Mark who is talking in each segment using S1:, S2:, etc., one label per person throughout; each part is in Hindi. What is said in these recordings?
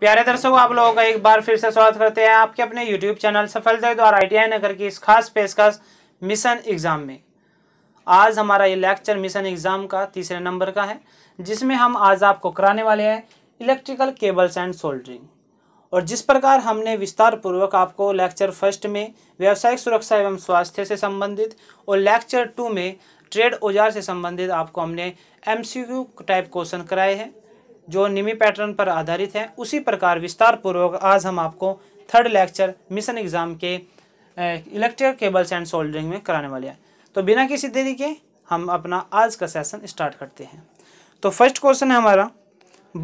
S1: प्यारे दर्शकों आप लोगों का एक बार फिर से स्वागत करते हैं आपके अपने यूट्यूब चैनल सफल द्वारा आई टी नगर की इस खास पेशकश मिशन एग्ज़ाम में आज हमारा ये लेक्चर मिशन एग्ज़ाम का तीसरे नंबर का है जिसमें हम आज आपको कराने वाले हैं इलेक्ट्रिकल केबल्स एंड सोल्डरिंग और जिस प्रकार हमने विस्तार पूर्वक आपको लेक्चर फर्स्ट में व्यावसायिक सुरक्षा एवं स्वास्थ्य से संबंधित और लेक्चर टू में ट्रेड औजार से संबंधित आपको हमने यू टाइप क्वेश्चन कराए हैं जो निमी पैटर्न पर आधारित है उसी प्रकार विस्तार पूर्वक आज हम आपको थर्ड लेक्चर मिशन एग्ज़ाम के इलेक्ट्रिकल केबल्स एंड सोल्डरिंग में कराने वाले हैं तो बिना किसी देरी के हम अपना आज का सेशन स्टार्ट करते हैं तो फर्स्ट क्वेश्चन है हमारा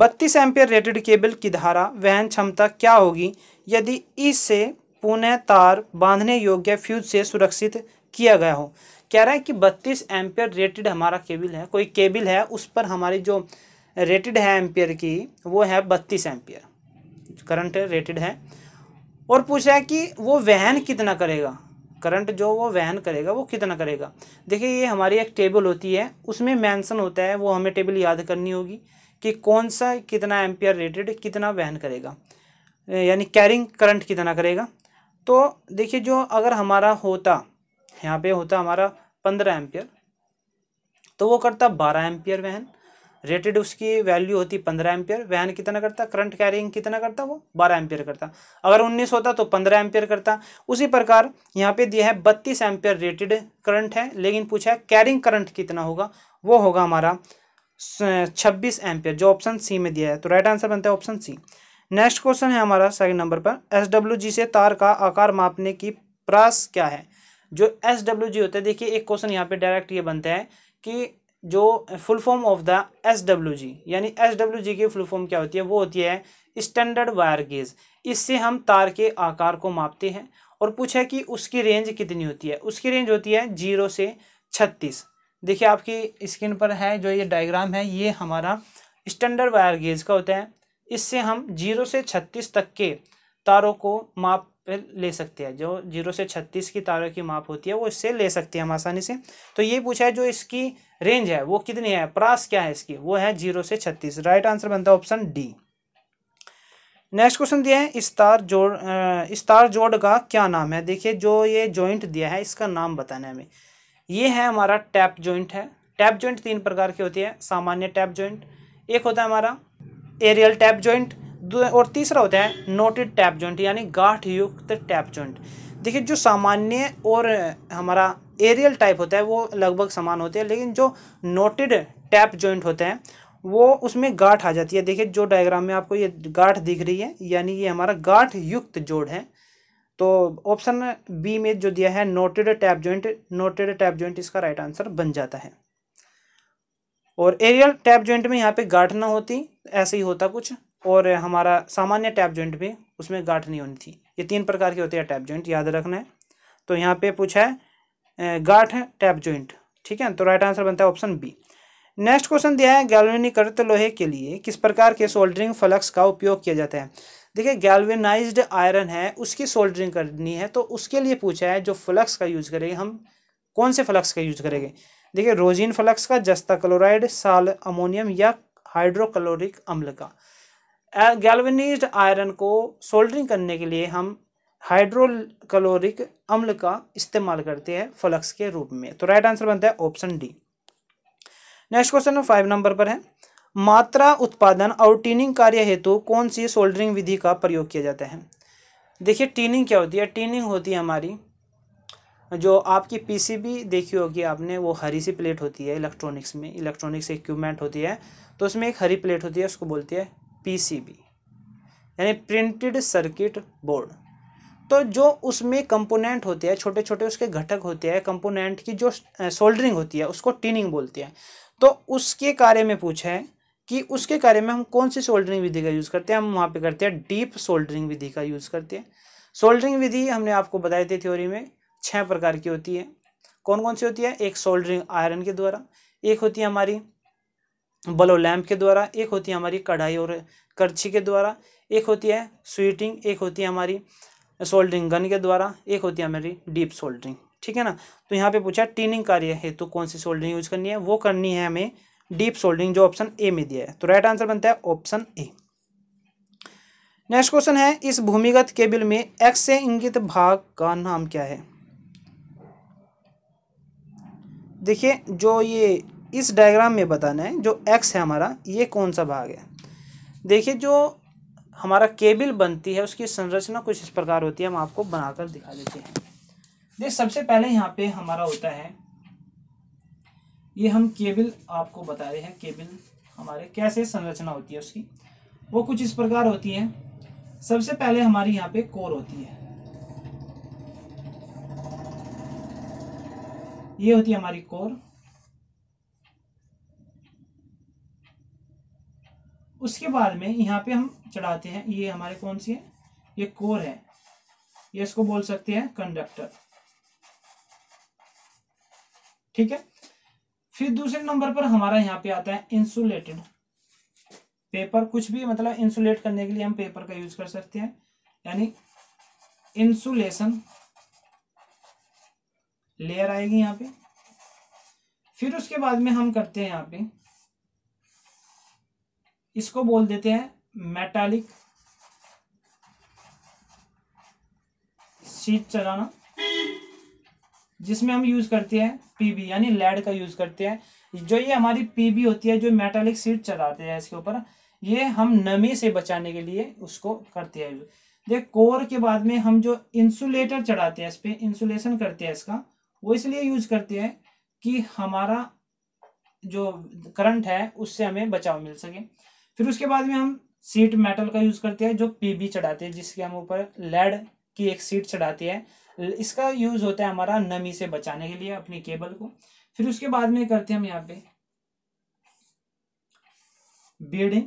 S1: बत्तीस एम्पियर रेटेड केबल की धारा वहन क्षमता क्या होगी यदि इससे पुनः तार बांधने योग्य फ्यूज से सुरक्षित किया गया हो कह रहा है कि बत्तीस एम्पियर रेटेड हमारा केबल है कोई केबल है उस पर हमारी जो रेटेड है एम्पियर की वो है बत्तीस एम्पियर करंट रेटेड है और पूछा है कि वो वहन कितना करेगा करंट जो वो वहन करेगा वो कितना करेगा देखिए ये हमारी एक टेबल होती है उसमें मेंशन होता है वो हमें टेबल याद करनी होगी कि कौन सा कितना एम्पियर रेटेड कितना वहन करेगा यानी कैरिंग करंट कितना करेगा तो देखिए जो अगर हमारा होता यहाँ पे होता हमारा पंद्रह एम्पियर तो वो करता बारह एम्पियर वहन रेटेड उसकी वैल्यू होती पंद्रह एम्पियर वैन कितना करता करंट कैरिंग कितना करता वो बारह एम्पियर करता अगर उन्नीस होता तो पंद्रह एम्पियर करता उसी प्रकार यहाँ पे दिया है बत्तीस एम्पियर रेटेड करंट है लेकिन पूछा है कैरिंग करंट कितना होगा वो होगा हमारा छब्बीस एम्पियर जो ऑप्शन सी में दिया है तो राइट आंसर बनता है ऑप्शन सी नेक्स्ट क्वेश्चन है हमारा सेकेंड नंबर पर एस से तार का आकार मापने की प्रास क्या है जो एस होता है देखिए एक क्वेश्चन यहाँ पे डायरेक्ट ये बनता है कि जो full form of the S W G यानी एस डब्ल्यू जी की फुल फॉर्म क्या होती है वो होती है स्टैंडर्ड वायर गेज इससे हम तार के आकार को मापते हैं और पूछा कि उसकी रेंज कितनी होती है उसकी रेंज होती है जीरो से छत्तीस देखिए आपकी स्क्रीन पर है जो ये डायग्राम है ये हमारा स्टैंडर्ड वायर गेज का होता है इससे हम जीरो से छत्तीस तक के तारों को माप पे ले सकते हैं जो जीरो से छत्तीस की तारों की माप होती है वो इससे ले सकते हैं हम आसानी से तो ये पूछा है जो इसकी रेंज है वो कितनी है प्रास क्या है इसकी वो है जीरो से छत्तीस राइट आंसर बनता है ऑप्शन डी नेक्स्ट क्वेश्चन दिया है इस तार जोड़ इस तार जोड़ का क्या नाम है देखिए जो ये जॉइंट दिया है इसका नाम बताना है हमें ये है हमारा टैप जॉइंट है टैप जॉइंट तीन प्रकार की होती है सामान्य टैप जॉइंट एक होता है हमारा एरियल टैप जॉइंट और तीसरा होता है नोटेड टैप जॉइंट यानी गाठ युक्त टैप जॉइंट देखिए जो सामान्य और हमारा एरियल टाइप होता है वो लगभग समान होते हैं लेकिन जो नोटेड टैप जॉइंट होते हैं वो उसमें गाठ आ जाती है देखिए जो डायग्राम में आपको ये गाठ दिख रही है यानी ये हमारा गाठ युक्त जोड़ है तो ऑप्शन बी में जो दिया है knotted tap joint knotted tap joint इसका राइट आंसर बन जाता है और एरियल टैप जॉइंट में यहाँ पे गाठ ना होती ऐसे ही होता कुछ और हमारा सामान्य टैप जॉइंट भी उसमें गाठ नहीं होनी थी ये तीन प्रकार के होते हैं टैप जॉइंट याद रखना है तो यहाँ पे पूछा है गाठ टैप जॉइंट ठीक है तो राइट आंसर बनता है ऑप्शन बी नेक्स्ट क्वेश्चन दिया है गैल्वेनीकृत लोहे के लिए किस प्रकार के सोल्डरिंग फ्लक्स का उपयोग किया जाता है देखिए गैल्वेनाइज्ड आयरन है उसकी सोल्डरिंग करनी है तो उसके लिए पूछा है जो फ्लक्स का यूज़ करेंगे हम कौन से फ्लक्स का यूज़ करेंगे देखिए रोजिन फ्लक्स का जस्ता क्लोराइड साल अमोनियम या हाइड्रोक्लोरिक अम्ल का गैल्वेनाइज्ड आयरन को सोल्डरिंग करने के लिए हम हाइड्रोकलोरिक अम्ल का इस्तेमाल करते हैं फ्लक्स के रूप में तो राइट आंसर बनता है option D next question five number पर है मात्रा उत्पादन और टीनिंग कार्य हेतु कौन सी सोल्डरिंग विधि का प्रयोग किया जाता है देखिए टीनिंग क्या होती है टीनिंग होती है हमारी जो आपकी पीसीबी देखी होगी आपने वो हरी सी प्लेट होती है इलेक्ट्रॉनिक्स में इलेक्ट्रॉनिक्स इक्विपमेंट होती है तो उसमें एक हरी प्लेट होती है उसको बोलती है पीसीबी यानी प्रिंटेड सर्किट बोर्ड तो जो उसमें कंपोनेंट होते हैं छोटे छोटे उसके घटक होते हैं कंपोनेंट की जो सोल्डरिंग होती है उसको टीनिंग बोलते हैं तो उसके कार्य में पूछा है कि उसके कार्य में हम कौन सी सोल्डरिंग विधि का यूज़ करते हैं हम वहाँ पे करते हैं डीप सोल्डरिंग विधि का यूज़ करते हैं सोल्डरिंग विधि हमने आपको बताई थी थ्योरी में छः प्रकार की होती है कौन कौन सी होती है एक सोल्डरिंग आयरन के द्वारा एक होती है हमारी बलो लैम्प के द्वारा एक होती है हमारी कढ़ाई और करछी के द्वारा एक होती है स्वीटिंग एक होती है हमारी सोल्डरिंग गन के द्वारा एक होती है हमारी डीप सोल्डरिंग ठीक है ना तो यहाँ पे पूछा टीनिंग कार्य हेतु तो कौन सी सोल्डरिंग यूज करनी है वो करनी है हमें डीप सोल्डरिंग जो ऑप्शन ए में दिया है तो राइट आंसर बनता है ऑप्शन ए नेक्स्ट क्वेश्चन है इस भूमिगत केबिल में एक्स से इंगित भाग का नाम क्या है देखिए जो ये इस डायग्राम में बताना है जो एक्स है हमारा ये कौन सा भाग है देखिए जो हमारा केबल बनती है उसकी संरचना कुछ इस प्रकार होती है हम आपको बनाकर दिखा देते हैं देखिए सबसे पहले यहाँ पे हमारा होता है ये हम केबल आपको बता रहे हैं केबल हमारे कैसे संरचना होती है उसकी वो कुछ इस प्रकार होती है सबसे पहले हमारी यहाँ पे कोर होती है ये होती है हमारी कोर उसके बाद में यहाँ पे हम चढ़ाते हैं ये हमारे कौन सी है ये कोर है ये इसको बोल सकते हैं कंडक्टर ठीक है फिर दूसरे नंबर पर हमारा यहाँ पे आता है इंसुलेटेड पेपर कुछ भी मतलब इंसुलेट करने के लिए हम पेपर का यूज कर सकते हैं यानी इंसुलेशन लेयर आएगी यहाँ पे फिर उसके बाद में हम करते हैं यहाँ पे इसको बोल देते हैं मेटालिक शीट चलाना जिसमें हम यूज़ करते हैं पीबी यानी लेड का यूज़ करते हैं जो ये हमारी पीबी होती है जो मेटालिक सीट चलाते हैं इसके ऊपर ये हम नमी से बचाने के लिए उसको करते हैं देख कोर के बाद में हम जो इंसुलेटर चढ़ाते हैं इस पर इंसुलेशन करते हैं इसका वो इसलिए यूज करते हैं कि हमारा जो करंट है उससे हमें बचाव मिल सके फिर उसके बाद में हम सीट मेटल का यूज़ करते हैं जो पीबी चढ़ाते हैं जिसके हम ऊपर लेड की एक सीट चढ़ाती है इसका यूज़ होता है हमारा नमी से बचाने के लिए अपनी केबल को फिर उसके बाद में करते हैं हम यहाँ पे बीडिंग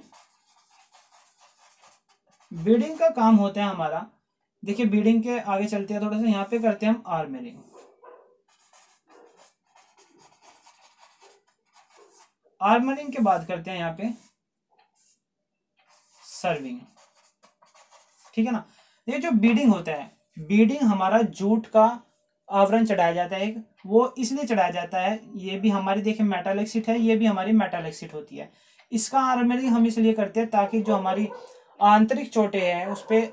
S1: बीडिंग का काम होता है हमारा देखिए बीडिंग के आगे चलते हैं थोड़ा सा यहाँ पे करते हैं हम आर्मेरिंग आर्मरिंग के बाद करते हैं यहाँ पे सर्विंग ठीक है ना ये जो बीडिंग होता है बीडिंग हमारा जूट का आवरण चढ़ाया जाता है एक वो इसलिए चढ़ाया जाता है ये भी हमारी देखिए मेटल सीट है ये भी हमारी मेटालिक सीट होती है इसका आर्मरी हम इसलिए करते हैं ताकि जो हमारी आंतरिक चोटें हैं उस पर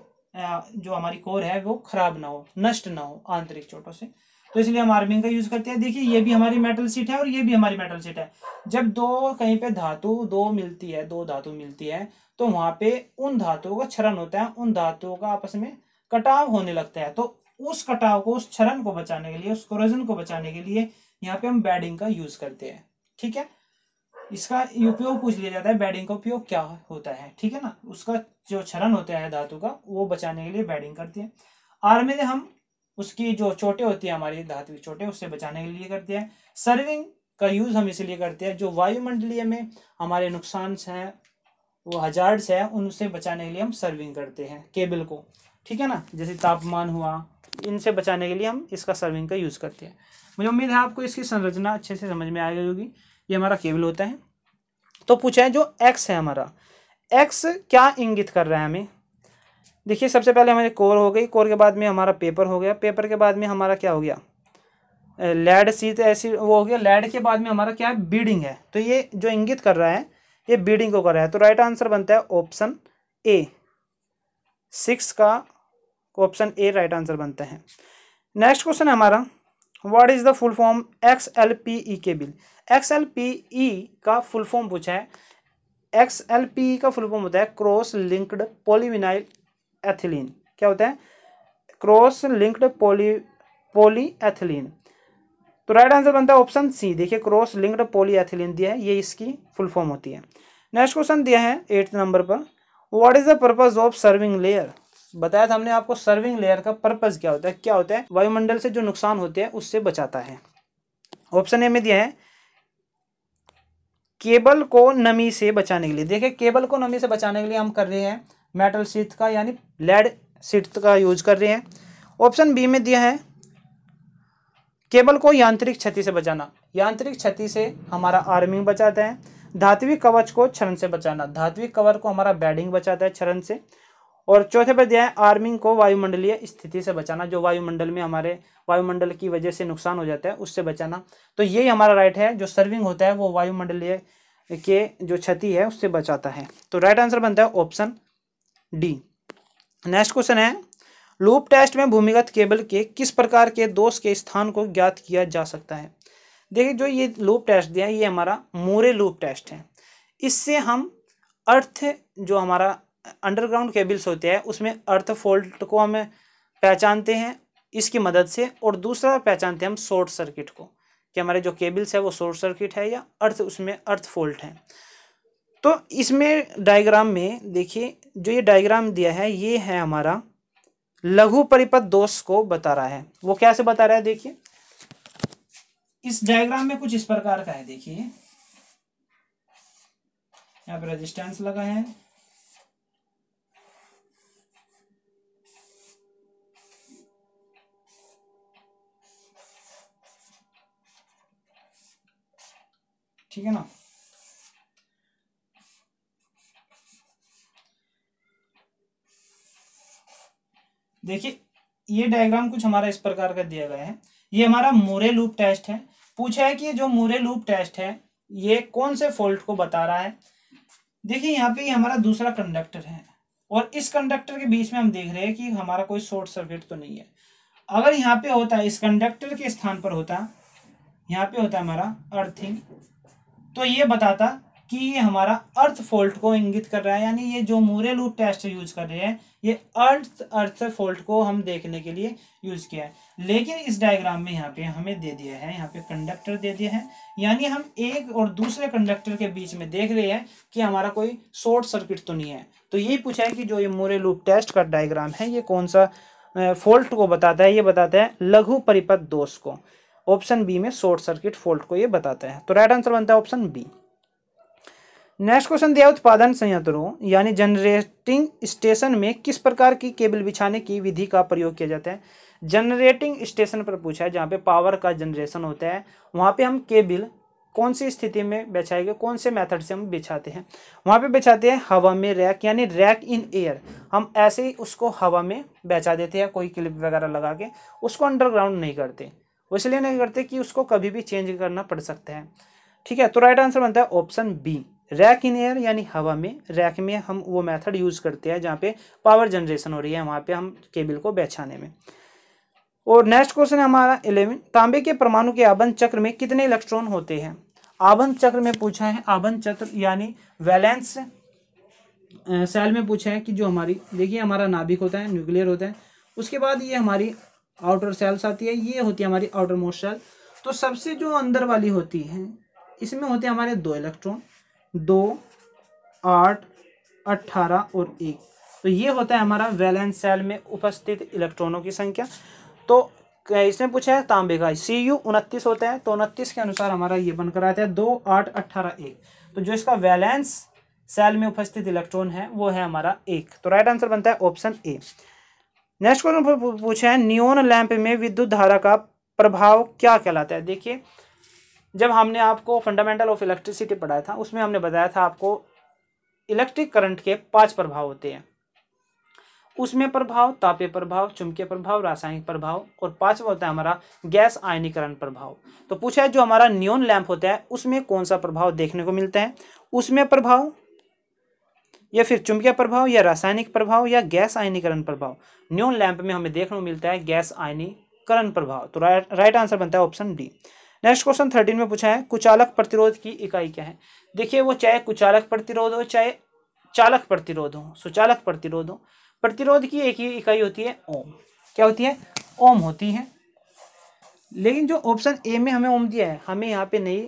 S1: जो हमारी कोर है वो खराब ना हो नष्ट ना हो आंतरिक चोटों से तो इसलिए हम आर्मिंग का यूज़ करते हैं देखिए ये भी हमारी मेटल सीट है और ये भी हमारी मेटल सीट है जब दो कहीं पे धातु दो मिलती है दो धातु मिलती है तो वहां पे उन धातुओं का क्षरण होता है उन धातुओं का आपस में कटाव होने लगता है तो उस कटाव को उस क्षरण को बचाने के लिए उस क्रोजन को बचाने के लिए यहाँ पे हम बैडिंग का यूज करते हैं ठीक है इसका उपयोग पूछ लिया जाता है बैडिंग का उपयोग क्या होता है ठीक है ना उसका जो क्षरण होता है धातु का वो बचाने के लिए बैडिंग करते हैं आर्मी में हम उसकी जो चोटे होती है हमारी धातु की चोटे उससे बचाने के लिए करते हैं सर्विंग का यूज हम इसलिए करते हैं जो वायुमंडलीय में हमारे नुकसान हैं वो हजार्ड्स है उनसे बचाने के लिए हम सर्विंग करते हैं केबल को ठीक है ना जैसे तापमान हुआ इनसे बचाने के लिए हम इसका सर्विंग का यूज़ करते हैं मुझे उम्मीद है आपको इसकी संरचना अच्छे से समझ में आ गई होगी ये हमारा केबल होता है तो पूछा है जो एक्स है हमारा एक्स क्या इंगित कर रहा है हमें देखिए सबसे पहले हमारी कोर हो गई कोर के बाद में हमारा पेपर हो गया पेपर के बाद में हमारा क्या हो गया लेड सीत ऐसी वो हो गया लेड के बाद में हमारा क्या है बीडिंग है तो ये जो इंगित कर रहा है ये बीडिंग को कर रहा है तो राइट आंसर बनता है ऑप्शन ए सिक्स का ऑप्शन ए राइट आंसर बनता है नेक्स्ट क्वेश्चन है हमारा what is the full form X L P E के बिल एक्स एल पी ई का फुल फॉर्म पूछा है एक्स एल पी ई का फुल फॉर्म होता है क्रॉस लिंक्ड पोलीविनाइल एथिलीन क्या होता है cross linked poly poly ethylene तो राइट आंसर बनता है ऑप्शन सी देखिए क्रॉस लिंक्ड पोलियाथिलीन दिया है ये इसकी फुल फॉर्म होती है नेक्स्ट क्वेश्चन दिया है एट्थ नंबर पर what is the purpose of serving layer बताया था हमने आपको सर्विंग लेयर का पर्पज क्या होता है क्या होता है वायुमंडल से जो नुकसान होते हैं उससे बचाता है ऑप्शन ए में दिया है केबल को नमी से बचाने के लिए देखिए केबल को नमी से बचाने के लिए हम कर रहे हैं मेटल सीट का यानी लेड सीट का यूज कर रहे हैं ऑप्शन बी में दिया है केबल को यांत्रिक क्षति से बचाना यांत्रिक क्षति से हमारा आर्मिंग बचाते हैं धात्विक कवच को क्षरण से बचाना धात्विक कवर को हमारा बैडिंग बचाता है क्षरण से और चौथे पर दिया है आर्मिंग को वायुमंडलीय स्थिति से बचाना जो वायुमंडल में हमारे वायुमंडल की वजह से नुकसान हो जाता है उससे बचाना तो यही हमारा राइट है जो सर्विंग होता है वो वायुमंडलीय के जो क्षति है उससे बचाता है तो राइट आंसर बनता है ऑप्शन डी नेक्स्ट क्वेश्चन है लूप टेस्ट में भूमिगत केबल के किस प्रकार के दोष के स्थान को ज्ञात किया जा सकता है देखिए जो ये लूप टेस्ट दिया है ये हमारा मोरे लूप टेस्ट है इससे हम अर्थ जो हमारा अंडरग्राउंड केबल्स होते हैं उसमें अर्थ फॉल्ट को हम पहचानते हैं इसकी मदद से और दूसरा पहचानते हैं हम शॉर्ट सर्किट को कि हमारे जो केबल्स है वो शॉर्ट सर्किट है या अर्थ उसमें अर्थ फॉल्ट है तो इसमें डायग्राम में देखिए जो ये डायग्राम दिया है ये है हमारा लघु परिपथ दोष को बता रहा है वो क्या से बता रहा है देखिए इस डायग्राम में कुछ इस प्रकार का है देखिए यहां पर रेजिस्टेंस लगा है ठीक है ना देखिए ये डायग्राम कुछ हमारा इस प्रकार का दिया गया है ये हमारा मोरे लूप टेस्ट है पूछा है कि जो मोरे लूप टेस्ट है ये कौन से फॉल्ट को बता रहा है देखिए यहाँ पे हमारा दूसरा कंडक्टर है और इस कंडक्टर के बीच में हम देख रहे हैं कि हमारा कोई शॉर्ट सर्किट तो नहीं है अगर यहाँ पे होता इस कंडक्टर के स्थान पर होता यहाँ पे होता हमारा अर्थिंग तो ये बताता कि ये हमारा अर्थ फॉल्ट को इंगित कर रहा है यानी ये जो मूरे लूप टेस्ट यूज कर रहे हैं ये अर्थ अर्थ फॉल्ट को हम देखने के लिए यूज किया है लेकिन इस डायग्राम में यहाँ पे हमें दे दिया है यहाँ पे कंडक्टर दे दिया है यानी हम एक और दूसरे कंडक्टर के बीच में देख रहे हैं कि हमारा कोई शॉर्ट सर्किट तो नहीं है तो यही पूछा है कि जो ये मूरे लूप टेस्ट का डायग्राम है ये कौन सा फॉल्ट को बताता है ये बताता है लघु परिपथ दोष को ऑप्शन बी में शॉर्ट सर्किट फॉल्ट को ये बताता है तो राइट आंसर बनता है ऑप्शन बी नेक्स्ट क्वेश्चन दिया उत्पादन संयंत्रों यानी जनरेटिंग स्टेशन में किस प्रकार की केबल बिछाने की विधि का प्रयोग किया जाता है जनरेटिंग स्टेशन पर पूछा है जहाँ पे पावर का जनरेशन होता है वहाँ पे हम केबल कौन सी स्थिति में बिछाएंगे कौन से मेथड से हम बिछाते हैं वहाँ पे बिछाते हैं हवा में रैक यानी रैक इन एयर हम ऐसे ही उसको हवा में बेचा देते हैं कोई क्लिप वगैरह लगा के उसको अंडरग्राउंड नहीं करते वो इसलिए नहीं करते कि उसको कभी भी चेंज करना पड़ सकता है ठीक है तो राइट आंसर बनता है option B rack in air यानी हवा में रैक में हम वो मेथड यूज़ करते हैं जहाँ पे पावर जनरेशन हो रही है वहाँ पे हम केबल को बैछाने में और नेक्स्ट क्वेश्चन है हमारा इलेवन तांबे के परमाणु के आबंध चक्र में कितने इलेक्ट्रॉन होते हैं आबंध चक्र में पूछा है आबंध चक्र यानी वैलेंस सेल में पूछा है कि जो हमारी देखिए हमारा नाभिक होता है न्यूक्लियर होता है उसके बाद ये हमारी आउटर सेल्स आती है ये होती है हमारी आउटर मोस्ट सेल तो सबसे जो अंदर वाली होती है इसमें होते हैं हमारे दो इलेक्ट्रॉन दो आठ अट्ठारह और एक तो ये होता है हमारा वैलेंस सेल में उपस्थित इलेक्ट्रॉनों की संख्या तो इसमें पूछा है तांबे का सी यू उनतीस होता है तो उनतीस के अनुसार हमारा ये बनकर आता है दो आठ अट्ठारह एक तो जो इसका वैलेंस सेल में उपस्थित इलेक्ट्रॉन है वो है हमारा एक तो राइट आंसर बनता है ऑप्शन ए नेक्स्ट क्वेश्चन पूछा है न्यून लैंप में विद्युत धारा का प्रभाव क्या कहलाता है देखिए जब हमने आपको फंडामेंटल ऑफ इलेक्ट्रिसिटी पढ़ाया था उसमें हमने बताया था आपको इलेक्ट्रिक करंट के पांच प्रभाव होते हैं उसमें प्रभाव तापीय प्रभाव चुंबकीय प्रभाव रासायनिक प्रभाव और पांचवा होता है हमारा गैस आयनीकरण प्रभाव तो पूछा है जो हमारा न्यून लैंप होता है उसमें कौन सा प्रभाव देखने को मिलता है उसमें प्रभाव या फिर चुंबकीय प्रभाव या रासायनिक प्रभाव या गैस आयनीकरण प्रभाव न्यून लैंप में हमें देखने को मिलता है गैस आयनीकरण प्रभाव तो राइट आंसर बनता है option D next question thirteen में पूछा है कुचालक प्रतिरोध की इकाई क्या है देखिए वो चाहे कुचालक प्रतिरोध हो चाहे चालक प्रतिरोध हो सुचालक प्रतिरोध हो प्रतिरोध की एक ही इकाई होती है ओम क्या होती है ओम होती है लेकिन जो ऑप्शन ए में हमें ओम दिया है हमें यहाँ पे नहीं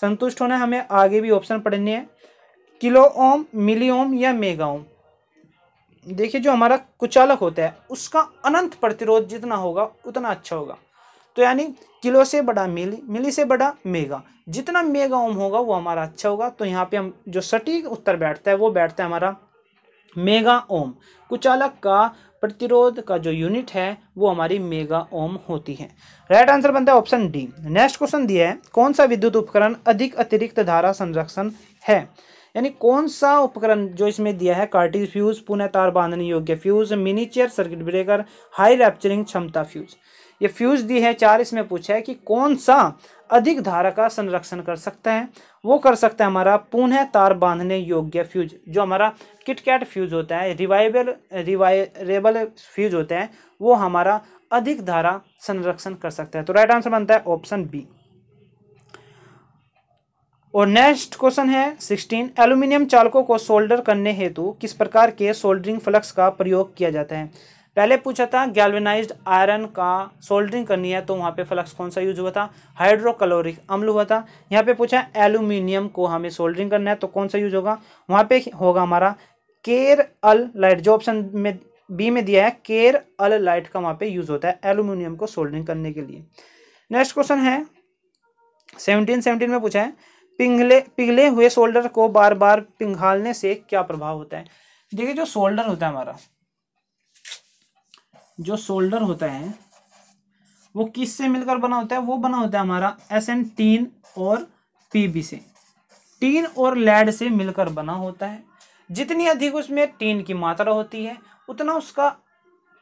S1: संतुष्ट होना है हमें आगे भी ऑप्शन पढ़ने हैं किलो ओम मिली ओम या मेगा ओम देखिए जो हमारा कुचालक होता है उसका अनंत प्रतिरोध जितना होगा उतना अच्छा होगा तो यानी किलो से बड़ा मिली मिली से बड़ा मेगा जितना मेगा ओम होगा वो हमारा अच्छा होगा तो यहाँ पे हम जो सटीक उत्तर बैठता है वो बैठता है हमारा मेगा ओम कुचालक का प्रतिरोध का जो यूनिट है वो हमारी मेगा ओम होती है राइट आंसर बनता है ऑप्शन डी नेक्स्ट क्वेश्चन दिया है कौन सा विद्युत उपकरण अधिक अतिरिक्त धारा संरक्षण है यानी कौन सा उपकरण जो इसमें दिया है कार्टिज फ्यूज पुनः तार बांधने योग्य fuse miniature circuit breaker high rupturing क्षमता फ्यूज ये फ्यूज दी है चार इसमें पूछा है कि कौन सा अधिक धारा का संरक्षण कर सकता है वो कर सकता है हमारा पुनः तार बांधने योग्य फ्यूज जो हमारा किटकैट फ्यूज होता है रिवाइबल रिवाइरेबल फ्यूज होता है वो हमारा अधिक धारा संरक्षण कर सकता है तो राइट आंसर बनता है ऑप्शन बी और नेक्स्ट क्वेश्चन है सिक्सटीन एल्यूमिनियम चालकों को सोल्डर करने हेतु किस प्रकार के सोल्डरिंग फ्लक्स का प्रयोग किया जाता है पहले पूछा था गैल्वेनाइज्ड आयरन का सोल्डरिंग करनी है तो वहाँ पे फ्लक्स कौन सा यूज हुआ था हाइड्रोकलोरिक अम्ल हुआ था यहाँ पे पूछा एल्यूमिनियम को हमें सोल्डरिंग करना है तो कौन सा यूज होगा वहाँ पे होगा हमारा केर अल लाइट जो ऑप्शन में बी में दिया है केर अल लाइट का वहाँ पे यूज होता है एल्यूमिनियम को सोल्डरिंग करने के लिए नेक्स्ट क्वेश्चन है सेवनटीन सेवनटीन में पूछा है पिघले पिघले हुए सोल्डर को बार बार पिघालने से क्या प्रभाव होता है देखिए जो सोल्डर होता है हमारा जो शोल्डर होता है वो किस से मिलकर बना होता है वो बना होता है हमारा एस एन टीन और पी बी से टीन और लैड से मिलकर बना होता है जितनी अधिक उसमें टीन की मात्रा होती है उतना उसका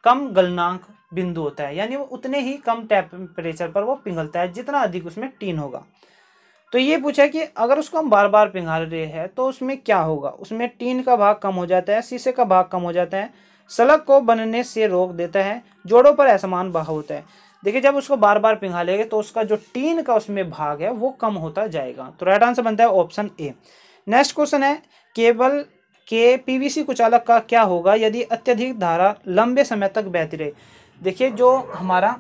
S1: कम गलनांक बिंदु होता है यानी वो उतने ही कम टेम्परेचर पर वो पिघलता है जितना अधिक उसमें टीन होगा तो ये पूछा कि अगर उसको हम बार बार पिघाल रहे हैं तो उसमें क्या होगा उसमें टीन का भाग कम हो जाता है शीशे का भाग कम हो जाता है सलग को बनने से रोक देता है जोड़ों पर असमान बहा होता है देखिए जब उसको बार बार पिघा लेंगे तो उसका जो टीन का उसमें भाग है वो कम होता जाएगा तो राइट आंसर बनता है ऑप्शन ए नेक्स्ट क्वेश्चन है केबल के पीवीसी कुचालक का क्या होगा यदि अत्यधिक धारा लंबे समय तक बहती रहे देखिए जो हमारा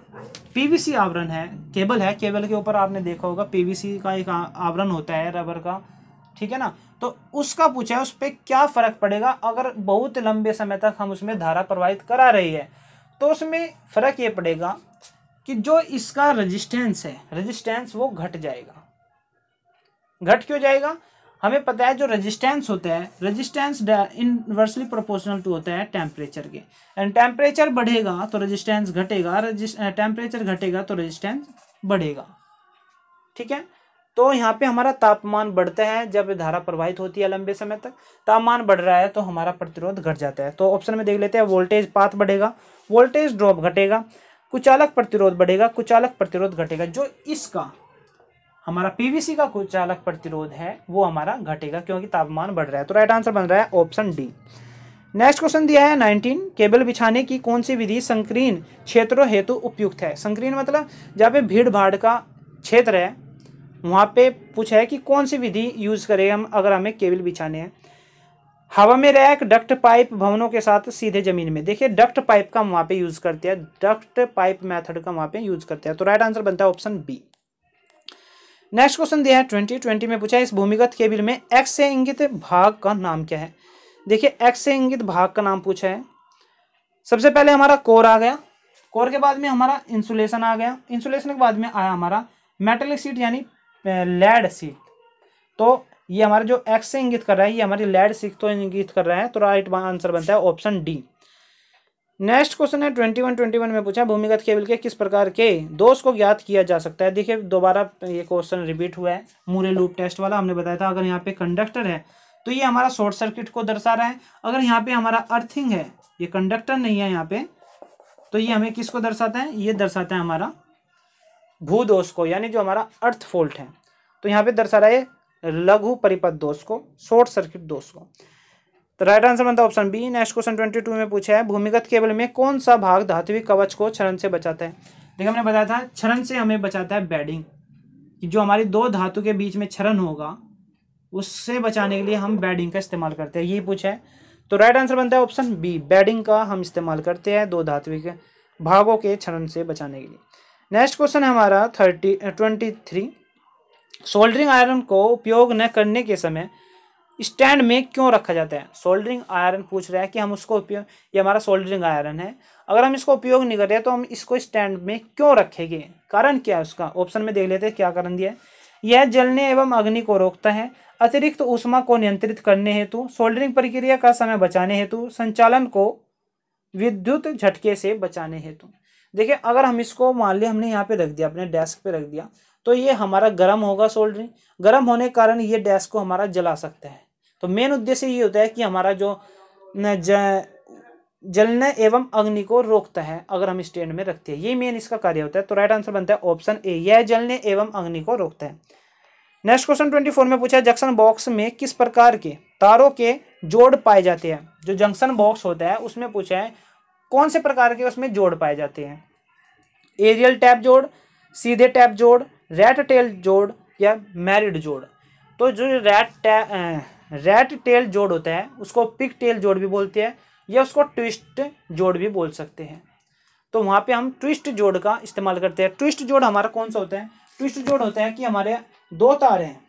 S1: पीवीसी आवरण है केबल है केबल के ऊपर आपने देखा होगा पीवीसी का एक आवरण होता है रबर का ठीक है ना तो उसका पूछा है उस पर क्या फ़र्क पड़ेगा अगर बहुत लंबे समय तक हम उसमें धारा प्रवाहित करा रहे हैं तो उसमें फ़र्क ये पड़ेगा कि जो इसका रजिस्टेंस है रजिस्टेंस वो घट जाएगा घट क्यों जाएगा हमें पता है जो रजिस्टेंस होता है रजिस्टेंस इनवर्सली प्रोपोर्शनल टू होता है टेम्परेचर के एंड टेम्परेचर बढ़ेगा तो रजिस्टेंस घटेगा टेम्परेचर घटेगा तो रजिस्टेंस बढ़ेगा ठीक है तो यहाँ पे हमारा तापमान बढ़ता है जब धारा प्रवाहित होती है लंबे समय तक तापमान बढ़ रहा है तो हमारा प्रतिरोध घट जाता है तो ऑप्शन में देख लेते हैं वोल्टेज पाथ बढ़ेगा वोल्टेज ड्रॉप घटेगा कुचालक प्रतिरोध बढ़ेगा कुचालक प्रतिरोध घटेगा जो इसका हमारा पीवीसी का कुचालक प्रतिरोध है वो हमारा घटेगा क्योंकि तापमान बढ़ रहा है तो राइट आंसर बन रहा है ऑप्शन डी नेक्स्ट क्वेश्चन दिया है नाइनटीन केबल बिछाने की कौन सी विधि संकीर्ण क्षेत्रों हेतु उपयुक्त है संकीर्ण मतलब जहाँ पे भीड़ भाड़ का क्षेत्र है वहाँ पे पूछा है कि कौन सी विधि यूज़ करें हम अगर हमें केबल बिछाने हैं हवा में रैक डक्ट पाइप भवनों के साथ सीधे ज़मीन में देखिए डक्ट पाइप का हम वहाँ पे यूज़ करते हैं डक्ट पाइप मेथड का वहाँ पे यूज़ करते हैं तो राइट आंसर बनता है ऑप्शन बी नेक्स्ट क्वेश्चन दिया है ट्वेंटी ट्वेंटी में पूछा है इस भूमिगत केबिल में एक्स से इंगित भाग का नाम क्या है देखिए एक्स से इंगित भाग का नाम पूछा है सबसे पहले हमारा कोर आ गया कोर के बाद में हमारा इंसुलेशन आ गया इंसुलेशन के बाद में आया हमारा मेटलिक सीट यानी लेड सीख तो ये हमारा जो एक्स से इंगित कर रहा है ये हमारी लेड सीख तो इंगित कर रहा है तो राइट आंसर बनता है ऑप्शन डी नेक्स्ट क्वेश्चन है ट्वेंटी वन ट्वेंटी वन में पूछा भूमिगत केबल के किस प्रकार के दोष को ज्ञात किया जा सकता है देखिए दोबारा ये क्वेश्चन रिपीट हुआ है मूरे लूप टेस्ट वाला हमने बताया था अगर यहाँ पे कंडक्टर है तो ये हमारा शॉर्ट सर्किट को दर्शा रहा है अगर यहाँ पे हमारा अर्थिंग है ये कंडक्टर नहीं है यहाँ पे तो ये हमें किसको दर्शाता है ये दर्शाता है हमारा भू दोष को यानी जो हमारा अर्थ फॉल्ट है तो यहाँ पे दर्शा रहा है लघु परिपथ दोष को शॉर्ट सर्किट दोष को तो राइट आंसर बनता है option B next question twenty two में पूछा है भूमिगत केबल में कौन सा भाग धातुवी कवच को क्षरण से बचाता है देखिए हमने बताया था क्षरण से हमें बचाता है बेडिंग कि जो हमारी दो धातु के बीच में क्षरण होगा उससे बचाने के लिए हम बेडिंग का इस्तेमाल करते हैं ये पूछा है तो राइट आंसर बनता है ऑप्शन बी बेडिंग का हम इस्तेमाल करते हैं दो धात्विक भागों के क्षरण से बचाने के लिए नेक्स्ट क्वेश्चन है हमारा thirty twenty three soldering iron को उपयोग न करने के समय स्टैंड में क्यों रखा जाता है सोल्डरिंग आयरन पूछ रहा है कि हम उसको उपयोग ये हमारा सोल्डरिंग आयरन है अगर हम इसको उपयोग नहीं कर रहे तो हम इसको स्टैंड में क्यों रखेंगे कारण क्या है उसका ऑप्शन में देख लेते हैं क्या कारण दिया है यह जलने एवं अग्नि को रोकता है अतिरिक्त ऊष्मा को नियंत्रित करने हेतु सोल्डरिंग प्रक्रिया का समय बचाने हेतु संचालन को विद्युत झटके से बचाने हेतु देखिए अगर हम इसको मान लिया हमने यहाँ पे रख दिया अपने डेस्क पे रख दिया तो ये हमारा गर्म होगा सोल्ड ड्रिंक गर्म होने के कारण ये डेस्क को हमारा जला सकता है तो मेन उद्देश्य ये होता है कि हमारा जो ज, जलने एवं अग्नि को रोकता है अगर हम स्टैंड में रखते हैं ये मेन इसका कार्य होता है तो राइट आंसर बनता है ऑप्शन ए यह जलने एवं अग्नि को रोकता है नेक्स्ट क्वेश्चन ट्वेंटी फोर में पूछा है जंक्शन बॉक्स में किस प्रकार के तारों के जोड़ पाए जाते हैं जो जंक्शन बॉक्स होता है उसमें पूछा है कौन से प्रकार के उसमें जोड़ पाए जाते हैं एरियल टैप जोड़ सीधे टैप जोड़ रेट टेल जोड़ या मैरिड जोड़ तो जो रेट रेट टेल जोड़ होता है उसको पिक टेल जोड़ भी बोलते हैं या उसको ट्विस्ट जोड़ भी बोल सकते हैं तो वहाँ पे हम ट्विस्ट जोड़ का इस्तेमाल करते हैं ट्विस्ट जोड़ हमारा कौन सा होता है ट्विस्ट जोड़ होता है कि हमारे दो तार हैं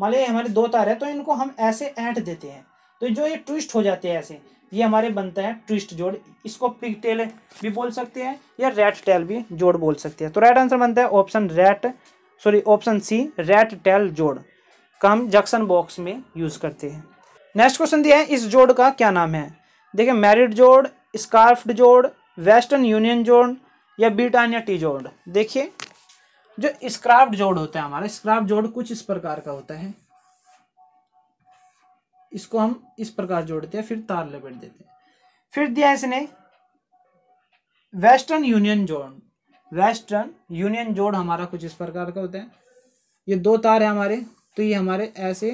S1: मान लिया हमारे दो तार हैं तो इनको हम ऐसे ऐंठ देते हैं तो जो ये ट्विस्ट हो जाते हैं ऐसे ये हमारे बनता है ट्विस्ट जोड़ इसको पिग टेल भी बोल सकते हैं या रेट टेल भी जोड़ बोल सकते हैं तो राइट आंसर बनता है option rat sorry option C rat tail जोड़ का हम जक्शन बॉक्स में यूज़ करते हैं नेक्स्ट क्वेश्चन दिया है इस जोड़ का क्या नाम है देखिए मैरिड जोड़ स्कार्फ्ड जोड़ वेस्टर्न यूनियन जोड़ या बीटान या टी जोड़ देखिए जो स्क्राफ्ट जोड़ होता है हमारा स्क्राफ्ट जोड़ कुछ इस प्रकार का होता है इसको हम इस प्रकार जोड़ते हैं फिर तार लपेट देते हैं फिर दिया इसने western union joint western union जोड़ हमारा कुछ इस प्रकार का होता है ये दो तार है हमारे तो ये हमारे ऐसे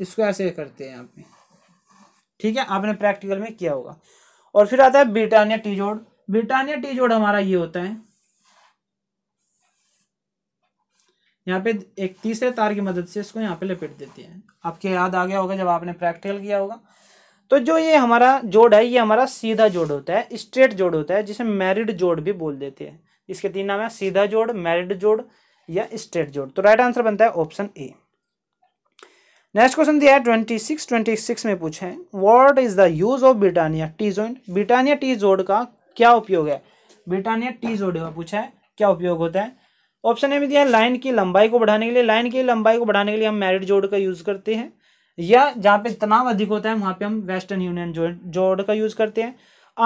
S1: इसको ऐसे करते हैं आपने ठीक है आपने प्रैक्टिकल में किया होगा और फिर आता है ब्रिटानिया टी जोड़ ब्रिटानिया टी जोड़ हमारा ये होता है यहाँ पे एक तीसरे तार की मदद से इसको यहाँ पे लपेट देती है आपके याद आ गया होगा जब आपने प्रैक्टिकल किया होगा तो जो ये हमारा जोड़ है ये हमारा सीधा जोड़ होता है स्ट्रेट जोड़ होता है जिसे मैरिड जोड़ भी बोल देते हैं इसके तीन नाम है सीधा जोड़ मैरिड जोड़ या स्ट्रेट जोड़ तो राइट आंसर बनता है ऑप्शन ए नेक्स्ट क्वेश्चन दिया है ट्वेंटी सिक्स ट्वेंटी सिक्स में पूछे word is the use of Britannia T joint Britannia T जोड़ का क्या उपयोग है ब्रिटानिया टी जोड़ का पूछा है क्या उपयोग होता है ऑप्शन ए में दिया है लाइन की लंबाई को बढ़ाने के लिए लाइन की लंबाई को बढ़ाने के लिए हम मैरिट जोड़ का यूज करते हैं या जहाँ पे तनाव अधिक होता है वहां पे हम वेस्टर्न यूनियन जोड़ का यूज करते हैं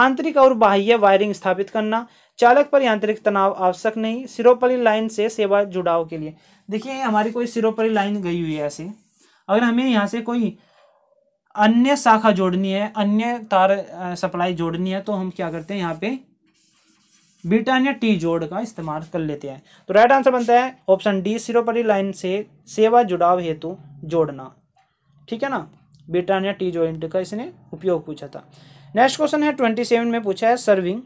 S1: आंतरिक और बाह्य वायरिंग स्थापित करना चालक पर यांत्रिक तनाव आवश्यक नहीं सिरोपली लाइन से सेवा जुड़ाव के लिए देखिए हमारी कोई सिरोपली लाइन गई हुई है ऐसे अगर हमें यहाँ से कोई अन्य शाखा जोड़नी है अन्य तार सप्लाई जोड़नी है तो हम क्या करते हैं यहाँ पे बीटान या टी जोड़ का इस्तेमाल कर लेते हैं तो राइट आंसर बनता है ऑप्शन डी सिरोपरी लाइन से सेवा जुड़ाव हेतु जोड़ना ठीक है ना बीटान या टी जोइंट का इसने उपयोग पूछा था नेक्स्ट क्वेश्चन है ट्वेंटी सेवन में पूछा है सर्विंग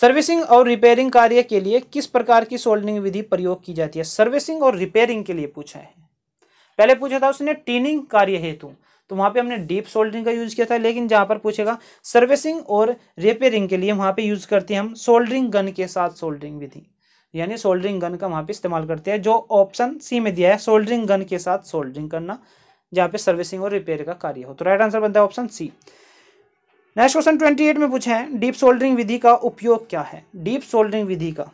S1: सर्विसिंग और रिपेयरिंग कार्य के लिए किस प्रकार की सोल्डिंग विधि प्रयोग की जाती है सर्विसिंग और रिपेयरिंग के लिए पूछा है पहले पूछा था उसने टीनिंग कार्य हेतु तो वहाँ पे हमने डीप सोल्डरिंग का यूज़ किया था लेकिन जहाँ पर पूछेगा सर्विसिंग और रिपेयरिंग के लिए वहाँ पे यूज़ करते हैं हम सोल्डरिंग गन के साथ सोल्डरिंग विधि यानी सोल्डरिंग गन का वहाँ पे इस्तेमाल करते हैं जो ऑप्शन सी में दिया है सोल्डरिंग गन के साथ सोल्डरिंग करना जहाँ पे सर्विसिंग और रिपेयर का कार्य हो तो राइट आंसर बनता है option C next question twenty eight में पूछे हैं डीप सोल्डरिंग विधि का उपयोग क्या है डीप सोल्डरिंग विधि का